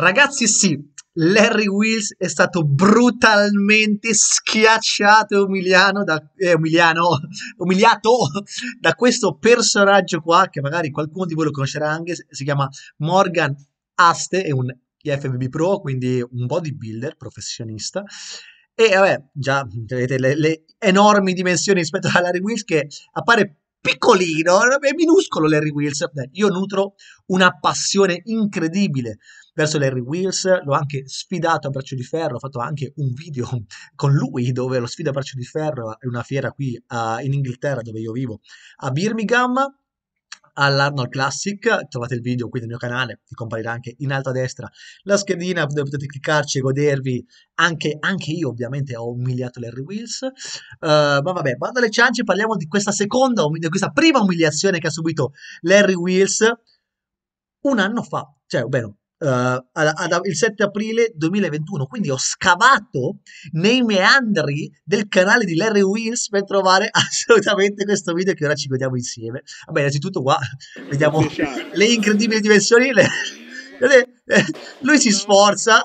Ragazzi, sì, Larry Wills è stato brutalmente schiacciato e umiliano da, eh, umiliano, umiliato da questo personaggio qua, che magari qualcuno di voi lo conoscerà anche, si chiama Morgan Aste, è un IFBB Pro, quindi un bodybuilder professionista. E vabbè, già vedete le, le enormi dimensioni rispetto a Larry Wills che appare piccolino, è minuscolo Larry Wills. Io nutro una passione incredibile verso Larry Wills, l'ho anche sfidato a braccio di ferro, ho fatto anche un video con lui dove lo sfido a braccio di ferro, è una fiera qui a, eh, in Inghilterra dove io vivo, a Birmingham all'Arnold Classic, trovate il video qui nel mio canale, vi comparirà anche in alto a destra la schedina dove potete cliccarci e godervi, anche, anche io ovviamente ho umiliato Larry Wills, uh, ma vabbè, vado alle ciance, parliamo di questa seconda, di questa prima umiliazione che ha subito Larry Wills un anno fa, cioè, ovvero uh, ad, ad, il 7 aprile 2021. Quindi ho scavato nei meandri del canale di Larry Wills per trovare assolutamente questo video che ora ci vediamo insieme. Vabbè, innanzitutto qua vediamo le incredibili dimensioni. le, eh, lui si sforza.